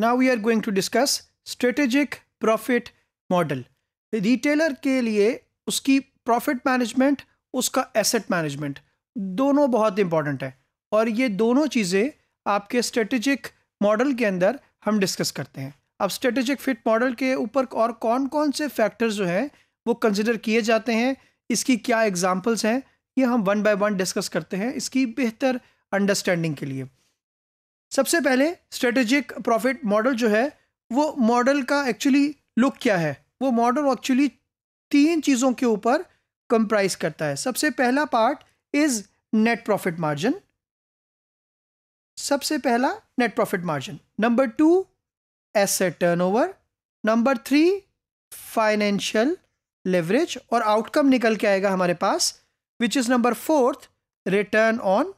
now we are going to discuss strategic profit model retailer के लिए उसकी profit management उसका एसेट मैनेजमेंट दोनों बहुत इंपॉर्टेंट है और ये दोनों चीज़ें आपके स्ट्रेटेजिक मॉडल के अंदर हम डिस्कस करते हैं अब स्ट्रेटेजिक फिट मॉडल के ऊपर और कौन कौन से फैक्टर्स जो हैं वो कंसिडर किए जाते हैं इसकी क्या एग्जाम्पल्स हैं ये हम वन बाय वन डिस्कस करते हैं इसकी बेहतर अंडरस्टैंडिंग के लिए सबसे पहले स्ट्रेटेजिक प्रॉफिट मॉडल जो है वो मॉडल का एक्चुअली लुक क्या है वो मॉडल एक्चुअली तीन चीज़ों के ऊपर कंप्राइज करता है सबसे पहला part is net profit margin सबसे पहला net profit margin number two asset turnover number three financial leverage और आउटकम निकल के आएगा हमारे पास which is number fourth return on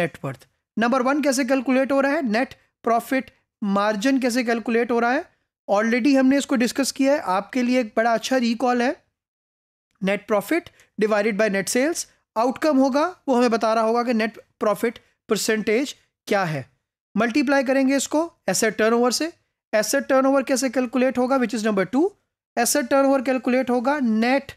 net worth number one कैसे कैलकुलेट हो रहा है नेट प्रॉफिट मार्जिन कैसे कैलकुलेट हो रहा है ऑलरेडी हमने इसको डिस्कस किया है आपके लिए एक बड़ा अच्छा रिकॉल है net profit divided by net sales outcome होगा वो हमें बता रहा होगा कि नेट प्रॉफिट परसेंटेज क्या है मल्टीप्लाई करेंगे इसको एसेट टर्नओवर से एसेट टर्नओवर कैसे कैलकुलेट होगा which is number two asset turnover calculate होगा net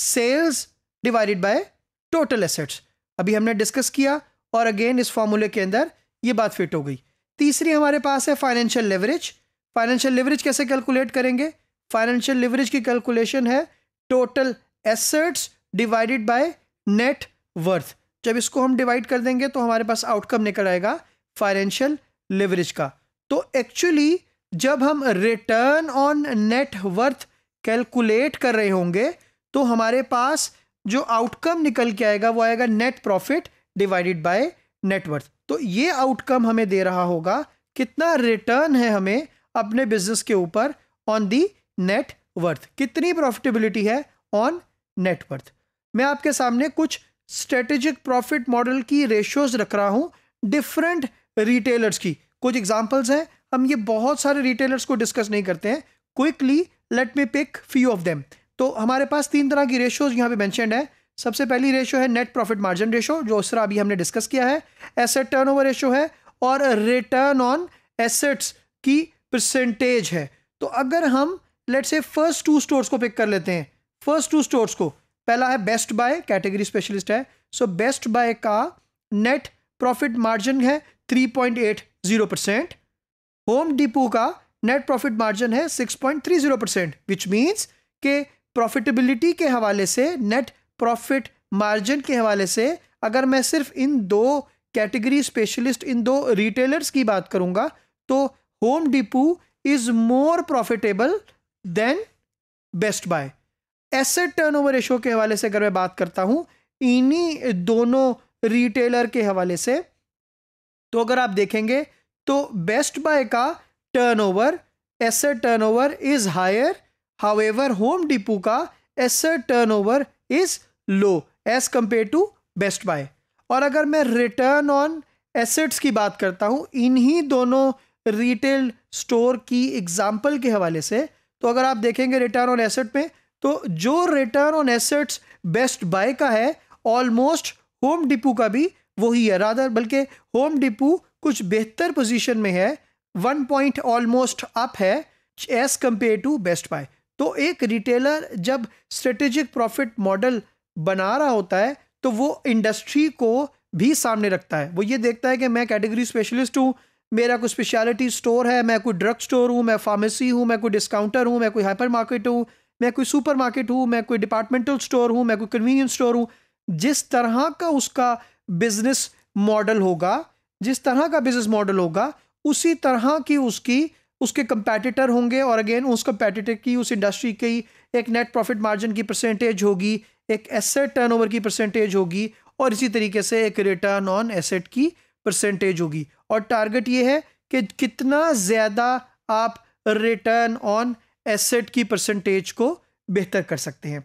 sales divided by total assets अभी हमने डिस्कस किया और अगेन इस फॉर्मूले के अंदर ये बात फिट हो गई तीसरी हमारे पास है फाइनेंशियल लेवरेज फाइनेंशियल लेवरेज कैसे कैलकुलेट करेंगे फाइनेंशियल लेवरेज की कैलकुलेशन है total assets divided by net worth जब इसको हम डिवाइड कर देंगे तो हमारे पास आउटकम निकल आएगा फाइनेंशियल लेवरेज का तो एक्चुअली जब हम return on net worth calculate कर रहे होंगे तो हमारे पास जो आउटकम निकल के आएगा वो आएगा net profit divided by net worth तो ये आउटकम हमें दे रहा होगा कितना रिटर्न है हमें अपने बिजनेस के ऊपर ऑन दी नेट वर्थ कितनी प्रॉफिटेबिलिटी है ऑन नेटवर्थ मैं आपके सामने कुछ स्ट्रेटेजिक प्रॉफिट मॉडल की रेशियोज रख रहा हूँ डिफरेंट रिटेलर्स की कुछ एग्जाम्पल्स हैं हम ये बहुत सारे रिटेलर्स को डिस्कस नहीं करते हैं quickly let me pick few of them तो हमारे पास तीन तरह की रेशियोज यहाँ पे मैंशन है सबसे पहली रेशो है नेट प्रॉफिट मार्जिन रेशो जो उसरा अभी हमने डिस्कस किया है एसेट टर्नओवर रेशो है और रिटर्न ऑन एसेट्स की परसेंटेज है तो अगर हम let's say first two stores को पिक कर लेते हैं फर्स्ट टू स्टोर्स को पहला है बेस्ट बाय कैटेगरी स्पेशलिस्ट है सो बेस्ट बाय का नेट प्रॉफिट मार्जिन है 3.80 परसेंट होम डिपो का नेट प्रॉफिट मार्जिन है 6.30 परसेंट विच मीन्स के प्रॉफिटेबिलिटी के हवाले से नेट प्रॉफिट मार्जिन के हवाले से अगर मैं सिर्फ इन दो कैटेगरी स्पेशलिस्ट इन दो रिटेलर्स की बात करूंगा तो Home Depot is more profitable than Best Buy asset turnover ratio के हवाले से अगर मैं बात करता हूं इन्हीं दोनों रिटेलर के हवाले से तो अगर आप देखेंगे तो बेस्ट बाय का turnover asset turnover is higher however Home Depot का asset turnover is low as compared to Best Buy और अगर मैं रिटर्न ऑन एसेट्स की बात करता हूँ इन्हीं दोनों रिटेल स्टोर की एग्जाम्पल के हवाले से तो अगर आप देखेंगे रिटर्न ऑन एसेट में तो जो return on assets Best Buy का है ऑलमोस्ट होम डिपो का भी वही है राधर बल्कि होम डिपो कुछ बेहतर पोजीशन में है वन पॉइंट ऑलमोस्ट अप है as compared to Best Buy तो एक रिटेलर जब स्ट्रेटेजिक प्रॉफिट मॉडल बना रहा होता है तो वो इंडस्ट्री को भी सामने रखता है वो ये देखता है कि मैं कैटेगरी स्पेशलिस्ट हूँ मेरा कोई स्पेशलिटी स्टोर है मैं कोई ड्रग स्टोर हूँ मैं फार्मेसी हूँ मैं कोई डिस्काउंटर हूँ मैं कोई हाइपर मार्केट हूँ मैं कोई सुपर मार्केट हूँ मैं कोई डिपार्टमेंटल स्टोर हूँ मैं कोई कन्वीनियंस स्टोर हूँ जिस तरह का उसका बिजनेस मॉडल होगा जिस तरह का बिजनेस मॉडल होगा उसी तरह की उसकी उसके कंपेटिटर होंगे और अगेन उस कंपेटिटर की उस इंडस्ट्री की एक नेट प्रॉफिट मार्जिन की परसेंटेज होगी एक एसेट टर्नओवर की परसेंटेज होगी और इसी तरीके से एक रिटर्न ऑन एसेट की परसेंटेज होगी और टारगेट ये है कि कितना ज़्यादा आप रिटर्न ऑन एसेट की परसेंटेज को बेहतर कर सकते हैं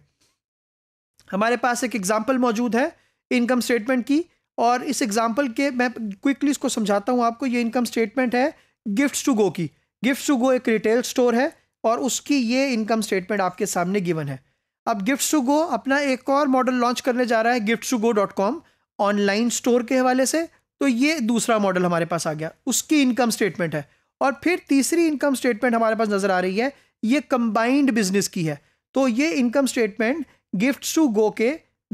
हमारे पास एक एग्जाम्पल मौजूद है इनकम स्टेटमेंट की और इस एग्जाम्पल के मैं क्विकली इसको समझाता हूँ आपको ये इनकम स्टेटमेंट है गिफ्ट्स टू गो की गिफ्ट्स टू गो एक रिटेल स्टोर है और उसकी ये इनकम स्टेटमेंट आपके सामने गिवन है अब गिफ्ट टू गो अपना एक और मॉडल लॉन्च करने जा रहा है gift to go dot com online store के हवाले से तो ये दूसरा मॉडल हमारे पास आ गया उसकी इनकम स्टेटमेंट है और फिर तीसरी इनकम स्टेटमेंट हमारे पास नज़र आ रही है ये कंबाइंड बिजनेस की है तो ये income statement gift to go के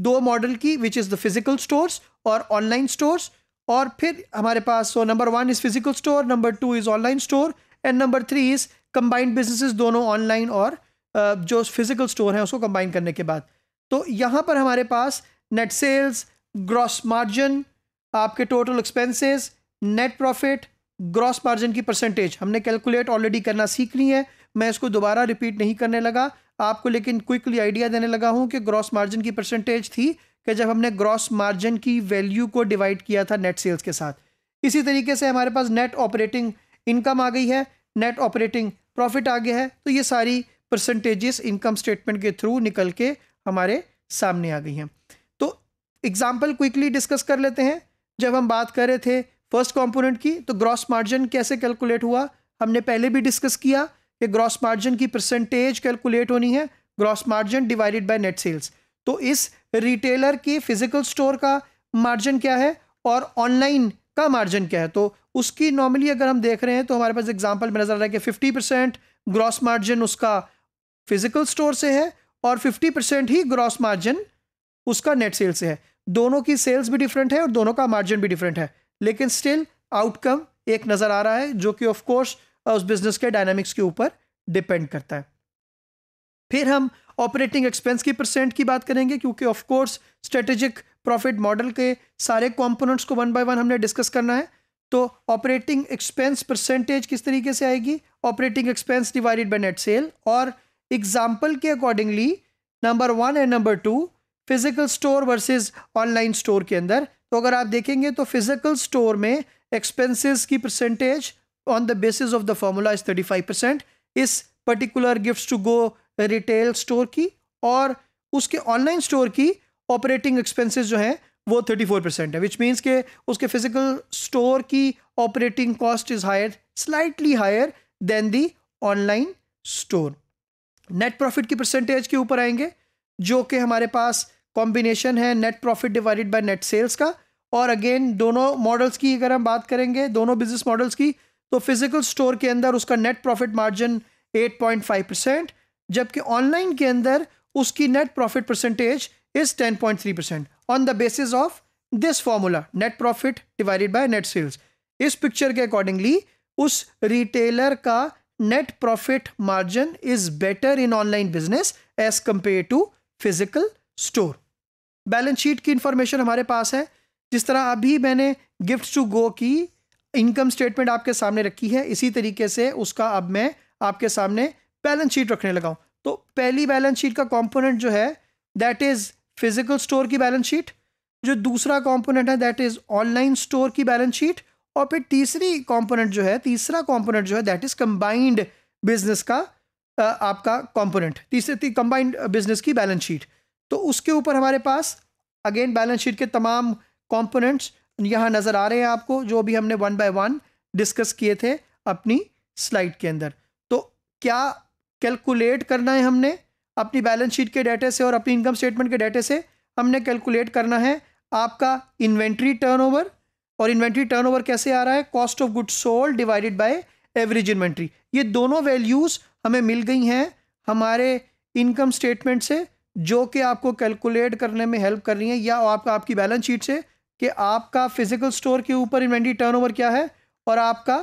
दो मॉडल की which is the physical stores और ऑनलाइन स्टोर्स और फिर हमारे पास so number one is physical store number two is online store and number three is combined businesses दोनों ऑनलाइन और जो फिजिकल स्टोर हैं उसको कंबाइन करने के बाद तो यहाँ पर हमारे पास नेट सेल्स ग्रॉस मार्जिन आपके total expenses net profit gross margin की परसेंटेज हमने कैलकुलेट ऑलरेडी करना सीख ली है मैं इसको दोबारा रिपीट नहीं करने लगा आपको लेकिन क्विकली आइडिया देने लगा हूँ कि ग्रॉस मार्जिन की परसेंटेज थी कि जब हमने ग्रॉस मार्जिन की वैल्यू को डिवाइड किया था नेट सेल्स के साथ इसी तरीके से हमारे पास नेट ऑपरेटिंग इनकम आ गई है नेट ऑपरेटिंग प्रॉफिट आ गया है तो ये सारी परसेंटेजेस इनकम स्टेटमेंट के थ्रू निकल के हमारे सामने आ गई हैं तो एग्जाम्पल क्विकली डिस्कस कर लेते हैं जब हम बात कर रहे थे फर्स्ट कंपोनेंट की तो ग्रॉस मार्जिन कैसे कैलकुलेट हुआ हमने पहले भी डिस्कस किया कि ग्रॉस मार्जिन की परसेंटेज कैलकुलेट होनी है gross margin divided by net sales तो इस रिटेलर की फिजिकल स्टोर का मार्जिन क्या है और ऑनलाइन का मार्जिन क्या है तो उसकी नॉर्मली अगर हम देख रहे हैं तो हमारे पास एग्जाम्पल में नजर आ रहा है कि फिफ्टी परसेंट ग्रॉस मार्जिन उसका फिजिकल स्टोर से है और 50 परसेंट ही ग्रॉस मार्जिन उसका नेट सेल से है दोनों की सेल्स भी डिफरेंट है और दोनों का मार्जिन भी डिफरेंट है लेकिन स्टिल आउटकम एक नज़र आ रहा है जो कि ऑफकोर्स उस बिजनेस के डायनामिक्स के ऊपर डिपेंड करता है फिर हम ऑपरेटिंग एक्सपेंस की परसेंट की बात करेंगे क्योंकि ऑफकोर्स स्ट्रेटेजिक प्रॉफिट मॉडल के सारे कॉम्पोनेंट्स को वन बाय वन हमने डिस्कस करना है तो ऑपरेटिंग एक्सपेंस परसेंटेज किस तरीके से आएगी operating expense divided by net sale और एग्जाम्पल के accordingly number one and number two physical store versus online store के अंदर तो अगर आप देखेंगे तो फिजिकल स्टोर में एक्सपेंसेस की percentage on the basis of the formula is thirty five percent इस particular gifts to go retail store की और उसके ऑनलाइन स्टोर की ऑपरेटिंग एक्सपेंसेस जो हैं वो थर्टी फोर परसेंट है विच मीन्स के उसके फिजिकल स्टोर की operating cost is higher slightly higher than the online store net profit की परसेंटेज के ऊपर आएंगे जो कि हमारे पास कॉम्बिनेशन है net profit divided by net sales का और अगेन दोनों मॉडल्स की अगर हम बात करेंगे दोनों बिजनेस मॉडल्स की तो फिजिकल स्टोर के अंदर उसका नेट प्रॉफिट मार्जिन 8.5 परसेंट जबकि ऑनलाइन के अंदर उसकी net profit percentage is 10.3 percent on the basis of this formula net profit divided by net sales इस पिक्चर के अकॉर्डिंगली उस रिटेलर का net profit margin is better in online business as compared to physical store balance sheet की information हमारे पास है जिस तरह अभी मैंने गिफ्ट टू गो की इनकम स्टेटमेंट आपके सामने रखी है इसी तरीके से उसका अब मैं आपके सामने बैलेंस शीट रखने लगा हूँ तो पहली बैलेंस शीट का कंपोनेंट जो है दैट इज़ फिजिकल स्टोर की बैलेंस शीट जो दूसरा कंपोनेंट है दैट इज़ ऑनलाइन स्टोर की बैलेंस शीट और फिर तीसरी कंपोनेंट जो है तीसरा कंपोनेंट जो है दैट इज कंबाइंड बिजनेस का आपका कंपोनेंट तीसरे कंबाइंड बिजनेस की बैलेंस शीट तो उसके ऊपर हमारे पास अगेन बैलेंस शीट के तमाम कंपोनेंट्स यहाँ नज़र आ रहे हैं आपको जो अभी हमने वन बाय वन डिस्कस किए थे अपनी स्लाइड के अंदर तो क्या कैलकुलेट करना है हमने अपनी बैलेंस शीट के डाटे से और अपनी इनकम स्टेटमेंट के डाटे से हमने कैलकुलेट करना है आपका इन्वेंट्री टर्नओवर और इन्वेंट्री टर्नओवर कैसे आ रहा है cost of good sold divided by average inventory ये दोनों वैल्यूज़ हमें मिल गई हैं हमारे इनकम स्टेटमेंट से जो कि आपको कैलकुलेट करने में हेल्प कर रही है या आपका आपकी बैलेंस शीट से कि आपका फिजिकल स्टोर के ऊपर इन्वेंट्री टर्नओवर क्या है और आपका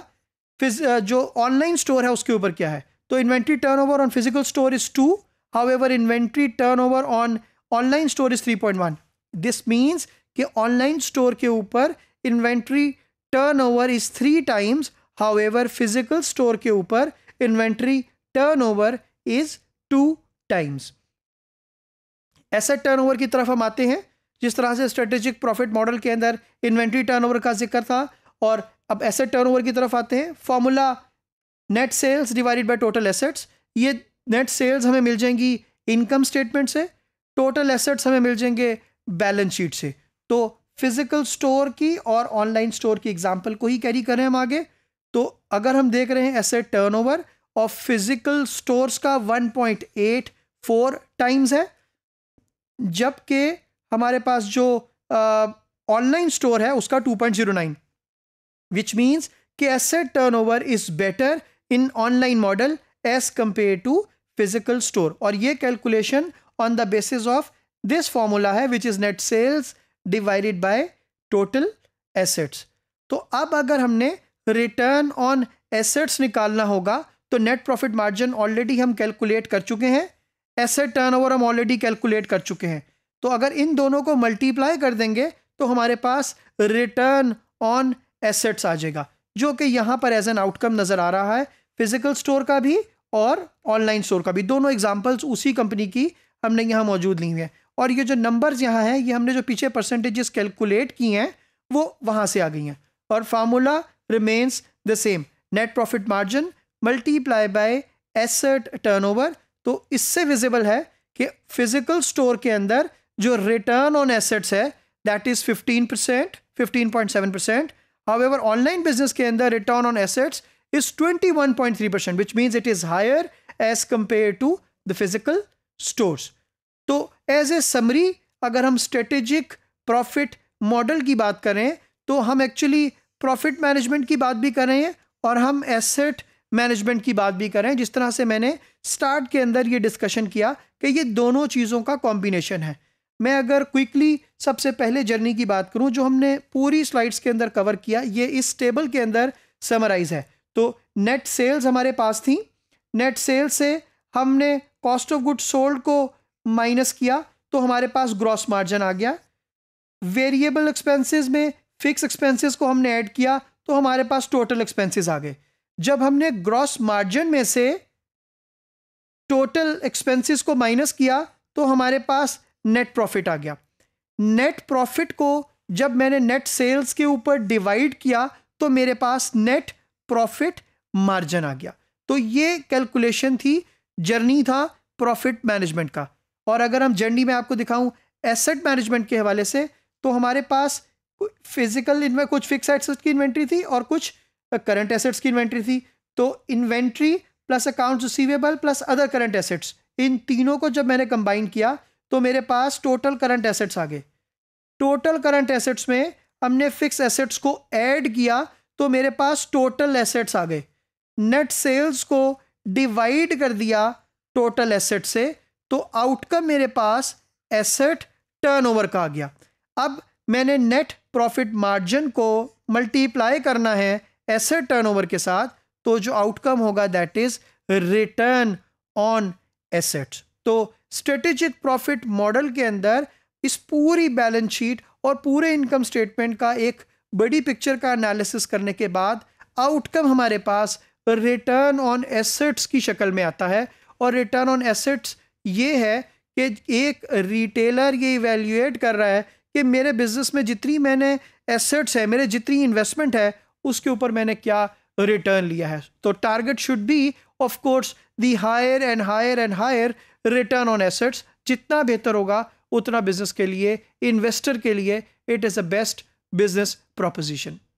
फिज जो ऑनलाइन स्टोर है उसके ऊपर क्या है तो inventory turnover on physical store is two however inventory turn on online store is three point one this means कि ऑनलाइन स्टोर के ऊपर inventory turnover is three times however physical store के ऊपर inventory turnover is two times asset turnover की तरफ हम आते हैं जिस तरह से स्ट्रेटेजिक प्रॉफिट मॉडल के अंदर इन्वेंट्री टर्नओवर का जिक्र था और अब एसेट टर्नओवर की तरफ आते हैं formula net sales divided by total assets ये नेट सेल्स हमें मिल जाएंगी इनकम स्टेटमेंट से टोटल एसेट्स हमें मिल जाएंगे बैलेंस शीट से तो फिजिकल स्टोर की और ऑनलाइन स्टोर की एग्जाम्पल को ही कैरी कर रहे हैं हम आगे तो अगर हम देख रहे हैं asset turnover of physical stores का 1.84 टाइम्स है जबकि हमारे पास जो ऑनलाइन स्टोर है उसका 2.09 विच मीन्स कि asset turnover is better in online model as compared to physical store और ये calculation on the basis of this formula है which is net sales divided by total assets तो अब अगर हमने रिटर्न ऑन एसेट्स निकालना होगा तो नेट प्रॉफिट मार्जिन ऑलरेडी हम कैलकुलेट कर चुके हैं एसेट टर्नओवर हम ऑलरेडी कैलकुलेट कर चुके हैं तो अगर इन दोनों को मल्टीप्लाई कर देंगे तो हमारे पास रिटर्न ऑन एसेट्स आ जाएगा जो कि यहाँ पर एज एन आउटकम नज़र आ रहा है फिजिकल स्टोर का भी और ऑनलाइन स्टोर का भी दोनों एग्जाम्पल्स उसी कंपनी की हमने यहाँ मौजूद ली हुई है और ये जो नंबर्स यहाँ हैं ये हमने जो पीछे परसेंटेजेस कैलकुलेट की हैं वो वहाँ से आ गई हैं और formula remains the same net profit margin multiply by asset turnover तो इससे विजिबल है कि फिजिकल स्टोर के अंदर जो रिटर्न ऑन एसेट्स है that is fifteen percent fifteen point seven percent online business के अंदर return on assets is twenty one point it is higher as compare to the physical stores तो as a summary अगर हम strategic profit model की बात करें तो हम एक्चुअली प्रॉफिट मैनेजमेंट की बात भी करें और हम एसेट मैनेजमेंट की बात भी करें जिस तरह से मैंने स्टार्ट के अंदर ये डिस्कशन किया कि ये दोनों चीज़ों का कॉम्बिनेशन है मैं अगर क्विकली सबसे पहले जर्नी की बात करूं जो हमने पूरी स्लाइड्स के अंदर कवर किया ये इस टेबल के अंदर समराइज़ है तो नेट सेल्स हमारे पास थी नेट सेल्स से हमने कॉस्ट ऑफ गुड सोल्ड को माइनस किया तो हमारे पास ग्रॉस मार्जिन आ गया वेरिएबल एक्सपेंसेस में फिक्स एक्सपेंसेस को हमने ऐड किया तो हमारे पास टोटल एक्सपेंसेस आ गए जब हमने ग्रॉस मार्जिन में से टोटल एक्सपेंसेस को माइनस किया तो हमारे पास नेट प्रॉफिट आ गया नेट प्रॉफिट को जब मैंने नेट सेल्स के ऊपर डिवाइड किया तो मेरे पास नेट प्रॉफिट मार्जिन आ गया तो ये कैलकुलेशन थी जर्नी था प्रॉफिट मैनेजमेंट का और अगर हम जर्नी में आपको दिखाऊं एसेट मैनेजमेंट के हवाले से तो हमारे पास फिजिकल इनमें कुछ फिक्स एसेट्स की इन्वेंट्री थी और कुछ करंट एसेट्स की इन्वेंट्री थी तो inventory plus accounts receivable plus other current assets इन तीनों को जब मैंने कंबाइन किया तो मेरे पास टोटल करंट एसेट्स आ गए टोटल करंट एसेट्स में हमने फिक्स एसेट्स को ऐड किया तो मेरे पास टोटल एसेट्स आ गए नेट सेल्स को डिवाइड कर दिया टोटल एसेट से तो आउटकम मेरे पास एसेट टर्नओवर का आ गया अब मैंने नेट प्रॉफिट मार्जिन को मल्टीप्लाई करना है एसेट टर्नओवर के साथ तो जो आउटकम होगा that is return on assets तो स्ट्रेटेजिक प्रॉफिट मॉडल के अंदर इस पूरी बैलेंस शीट और पूरे इनकम स्टेटमेंट का एक बड़ी पिक्चर का एनालिसिस करने के बाद आउटकम हमारे पास रिटर्न ऑन एसेट्स की शक्ल में आता है और रिटर्न ऑन एसेट्स ये है कि एक रिटेलर ये इवेल्यूएट कर रहा है कि मेरे बिजनेस में जितनी मैंने एसेट्स है मेरे जितनी इन्वेस्टमेंट है उसके ऊपर मैंने क्या रिटर्न लिया है तो target should be of course the higher and higher and higher return on assets जितना बेहतर होगा उतना बिजनेस के लिए इन्वेस्टर के लिए it is a best business proposition